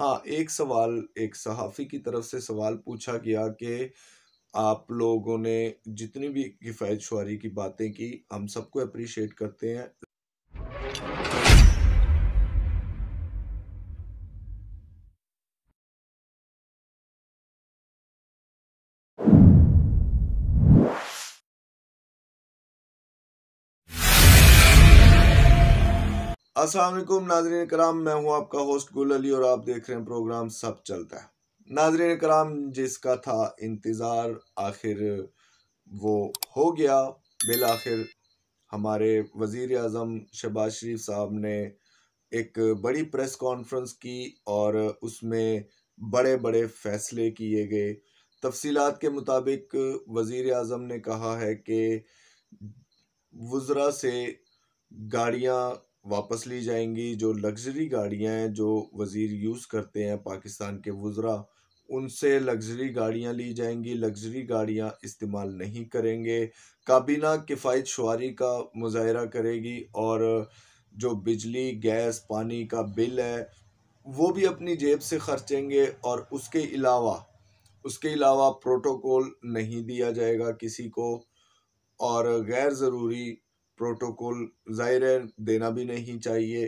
हाँ एक सवाल एक सहाफ़ी की तरफ से सवाल पूछा गया कि आप लोगों ने जितनी भी किफ़ायत शुरी की बातें की हम सबको अप्रिशिएट करते हैं असलम नाजरन कराम मैं हूँ आपका होस्ट गुल अली और आप देख रहे हैं प्रोग्राम सब चलता है नाजरन कराम जिसका था इंतज़ार आखिर वो हो गया बिल आखिर हमारे वज़ी अजम शहबाज शरीफ साहब ने एक बड़ी प्रेस कॉन्फ्रेंस की और उसमें बड़े बड़े फ़ैसले किए गए तफसीलात के मुताबिक वज़ी अजम ने कहा है कि वज़रा से गाड़ियाँ वापस ली जाएंगी जो लग्जरी गाड़ियां हैं जो वज़ीर यूज़ करते हैं पाकिस्तान के वज़रा उनसे लग्जरी गाड़ियां ली जाएंगी लग्जरी गाड़ियां इस्तेमाल नहीं करेंगे काबीना किफ़ायत शुारी का मुजाहरा करेगी और जो बिजली गैस पानी का बिल है वो भी अपनी जेब से खर्चेंगे और उसके अलावा उसके अलावा प्रोटोकॉल नहीं दिया जाएगा किसी को और गैर ज़रूरी प्रोटोकॉल ज़ाहिर है देना भी नहीं चाहिए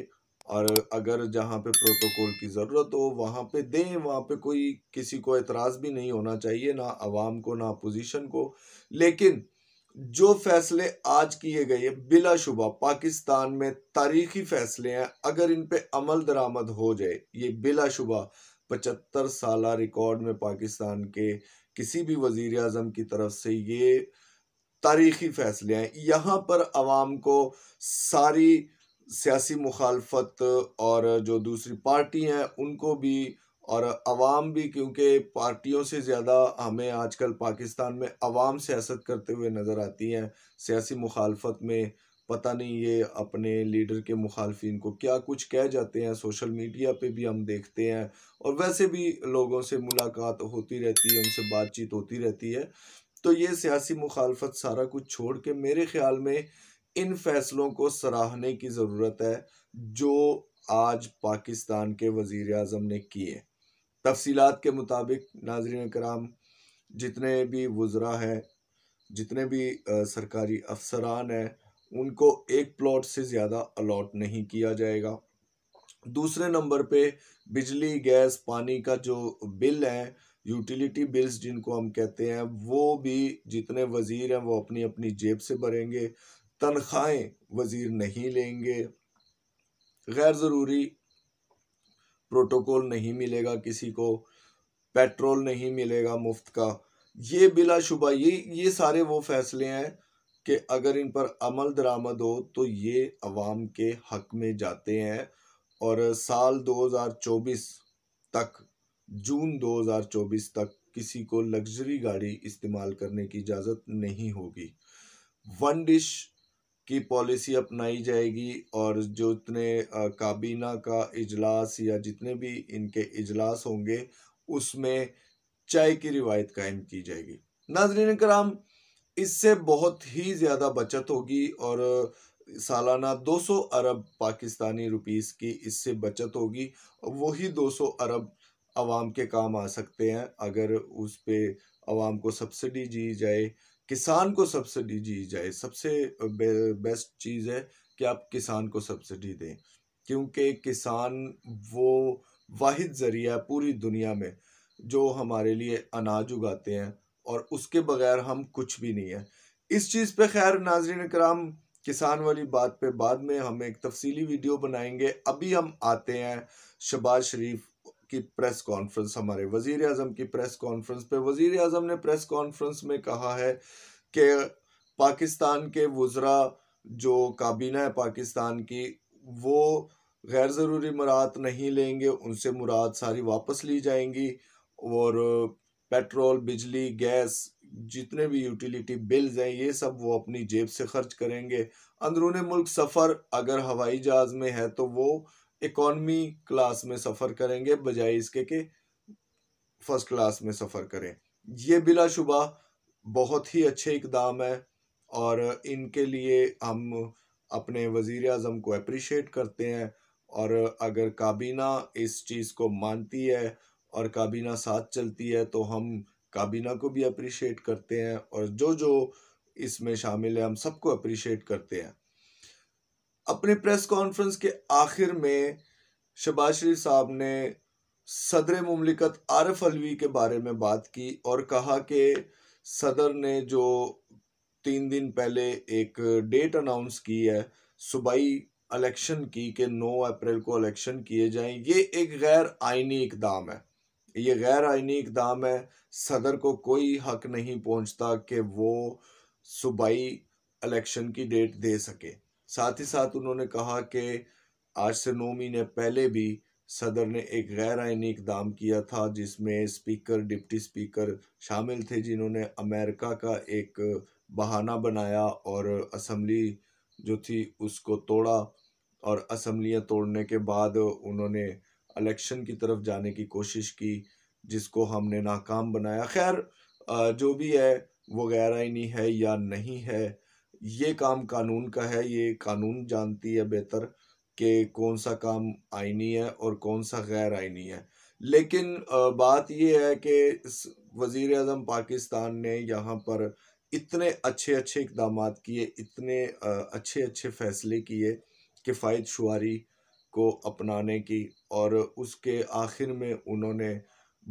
और अगर जहाँ पे प्रोटोकॉल की ज़रूरत हो वहाँ पे दें वहाँ पे कोई किसी को एतराज़ भी नहीं होना चाहिए ना आवाम को ना अपोजिशन को लेकिन जो फैसले आज किए गए हैं बिलाशुबा पाकिस्तान में तारीखी फैसले हैं अगर इन पे अमल दरामद हो जाए ये बिलाशुबा पचहत्तर साल रिकॉर्ड में पाकिस्तान के किसी भी वज़ी अजम की तरफ से ये तारीखी फैसले हैं यहाँ पर आवाम को सारी सियासी मुखालफत और जो दूसरी पार्टी हैं उनको भी और आवाम भी क्योंकि पार्टियों से ज़्यादा हमें आजकल पाकिस्तान में आवाम सियासत करते हुए नज़र आती हैं सियासी मुखालफत में पता नहीं ये अपने लीडर के मुखालफी को क्या कुछ कह जाते हैं सोशल मीडिया पे भी हम देखते हैं और वैसे भी लोगों से मुलाकात होती रहती है उनसे बातचीत होती रहती है तो ये सियासी मुखालफत सारा कुछ छोड़ के मेरे ख्याल में इन फैसलों को सराहने की ज़रूरत है जो आज पाकिस्तान के वज़ी अजम ने किए तफसीत के मुताबिक नाजरन कराम जितने भी वज्रा हैं जितने भी आ, सरकारी अफसरान हैं उनको एक प्लॉट से ज़्यादा अलाट नहीं किया जाएगा दूसरे नंबर पे बिजली गैस पानी का जो बिल है यूटिलिटी बिल्स जिनको हम कहते हैं वो भी जितने वज़ीर हैं वो अपनी अपनी जेब से भरेंगे तनख्वाहें वज़ीर नहीं लेंगे गैर ज़रूरी प्रोटोकॉल नहीं मिलेगा किसी को पेट्रोल नहीं मिलेगा मुफ्त का ये बिलाशुबा ये ये सारे वो फैसले हैं कि अगर इन पर अमल दरामद हो तो ये अवाम के हक में जाते हैं और साल 2024 तक जून 2024 तक किसी को लग्जरी गाड़ी इस्तेमाल करने की इजाज़त नहीं होगी वन डिश की पॉलिसी अपनाई जाएगी और जो इतने काबीना का इजलास या जितने भी इनके इजलास होंगे उसमें चाय की रिवायत कायम की जाएगी नाजरीन कराम इससे बहुत ही ज़्यादा बचत होगी और सालाना 200 अरब पाकिस्तानी रुपीस की इससे बचत होगी वही 200 अरब आवाम के काम आ सकते हैं अगर उस पर आवाम को सब्सिडी दी जाए किसान को सब्सिडी दी जाए सबसे बे, बेस्ट चीज़ है कि आप किसान को सब्सिडी दें क्योंकि किसान वो वाद ज़रिया पूरी दुनिया में जो हमारे लिए अनाज उगाते हैं और उसके बगैर हम कुछ भी नहीं है इस चीज़ पे खैर नाजरन कराम किसान वाली बात पे बाद में हम एक तफसीली वीडियो बनाएंगे अभी हम आते हैं शबाज शरीफ की प्रेस कॉन्फ्रेंस हमारे वजीर अजम की प्रेस कॉन्फ्रेंस पे वजीर अजम ने प्रेस कॉन्फ्रेंस में कहा है कि पाकिस्तान के वज्रा जो काबीना है पाकिस्तान की वो गैर ज़रूरी मुराद नहीं लेंगे उनसे मुराद सारी वापस ली जाएंगी और पेट्रोल बिजली गैस जितने भी यूटिलिटी बिल्स हैं ये सब वो अपनी जेब से खर्च करेंगे अंदरून मुल्क सफ़र अगर हवाई जहाज़ में है तो वो इकॉनमी क्लास में सफ़र करेंगे बजाय इसके कि फर्स्ट क्लास में सफ़र करें ये बिलाशुबा बहुत ही अच्छे इकदाम है और इनके लिए हम अपने वज़ी अजम को अप्रिशिएट करते हैं और अगर काबीना इस चीज़ को मानती है और काबीना साथ चलती है तो हम काबीना को भी अप्रिशिएट करते हैं और जो जो इसमें शामिल है हम सबको अप्रिशिएट करते हैं अपने प्रेस कॉन्फ्रेंस के आखिर में शबाज शरीफ साहब ने सदर ममलिकत आरफ अलवी के बारे में बात की और कहा कि सदर ने जो तीन दिन पहले एक डेट अनाउंस की है सूबाई इलेक्शन की कि 9 अप्रैल को इलेक्शन किए जाएं ये एक गैर आइनी इकदाम है ये गैर आइनी इकदाम है सदर को कोई हक नहीं पहुंचता कि वो सूबाई इलेक्शन की डेट दे सके साथ ही साथ उन्होंने कहा कि आज से नौ महीने पहले भी सदर ने एक गैर आइनी इकदाम किया था जिसमें स्पीकर डिप्टी स्पीकर शामिल थे जिन्होंने अमेरिका का एक बहाना बनाया और असम्बली जो थी उसको तोड़ा और असम्बलियाँ तोड़ने के बाद उन्होंने इलेक्शन की तरफ जाने की कोशिश की जिसको हमने नाकाम बनाया खैर जो भी है वो गैर आइनी है या नहीं है ये काम कानून का है ये कानून जानती है बेहतर कि कौन सा काम आइनी है और कौन सा गैर आइनी है लेकिन बात यह है कि वज़ी अजम पाकिस्तान ने यहाँ पर इतने अच्छे अच्छे इकदाम किए इतने अच्छे अच्छे फैसले किए किफ़ायत शुारी को अपनाने की और उसके आखिर में उन्होंने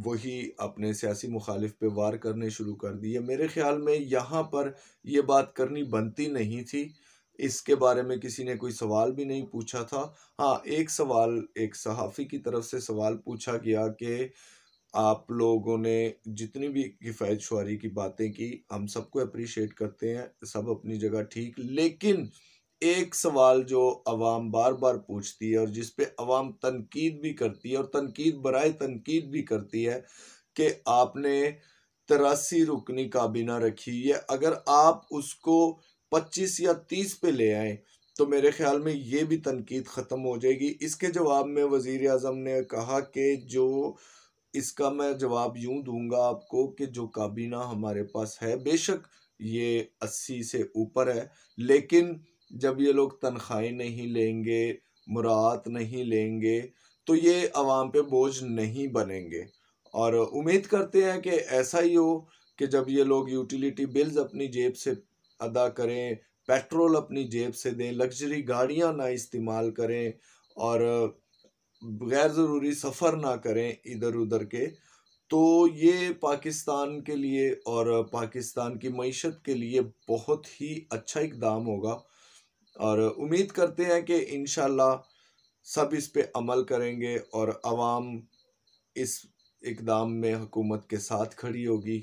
वही अपने सियासी मुखालिफ पे वार करने शुरू कर दिए मेरे ख्याल में यहाँ पर ये बात करनी बनती नहीं थी इसके बारे में किसी ने कोई सवाल भी नहीं पूछा था हाँ एक सवाल एक सहाफ़ी की तरफ से सवाल पूछा गया कि आप लोगों ने जितनी भी किफ़ायत शुरी की बातें की हम सबको अप्रिशिएट करते हैं सब अपनी जगह ठीक लेकिन एक सवाल जो अवाम बार बार पूछती है और जिस अवाम तनकीद भी करती है और तनकीद बरए तनकीद भी करती है कि आपने तिरासी रुकनी काबीना रखी है अगर आप उसको पच्चीस या तीस पे ले आए तो मेरे ख्याल में ये भी तनकीद ख़त्म हो जाएगी इसके जवाब में वज़ी अजम ने कहा कि जो इसका मैं जवाब यूं दूंगा आपको कि जो काबीना हमारे पास है बेशक ये अस्सी से ऊपर है लेकिन जब ये लोग तनख्वाही नहीं लेंगे मुरात नहीं लेंगे तो ये आवाम पे बोझ नहीं बनेंगे और उम्मीद करते हैं कि ऐसा ही हो कि जब ये लोग यूटिलिटी बिल्स अपनी जेब से अदा करें पेट्रोल अपनी जेब से दें लग्जरी गाड़ियां ना इस्तेमाल करें और गैर ज़रूरी सफ़र ना करें इधर उधर के तो ये पाकिस्तान के लिए और पाकिस्तान की मीशत के लिए बहुत ही अच्छा इकदाम होगा और उम्मीद करते हैं कि इन सब इस पे अमल करेंगे और आवाम इस इकदाम में हुकूमत के साथ खड़ी होगी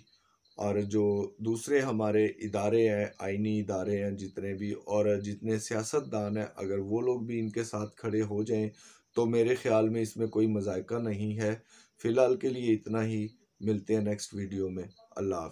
और जो दूसरे हमारे इदारे हैं आइनी इदारे हैं जितने भी और जितने सियासतदान हैं अगर वो लोग भी इनके साथ खड़े हो जाएं तो मेरे ख्याल में इसमें कोई मजायका नहीं है फ़िलहाल के लिए इतना ही मिलते हैं नेक्स्ट वीडियो में अल्लाह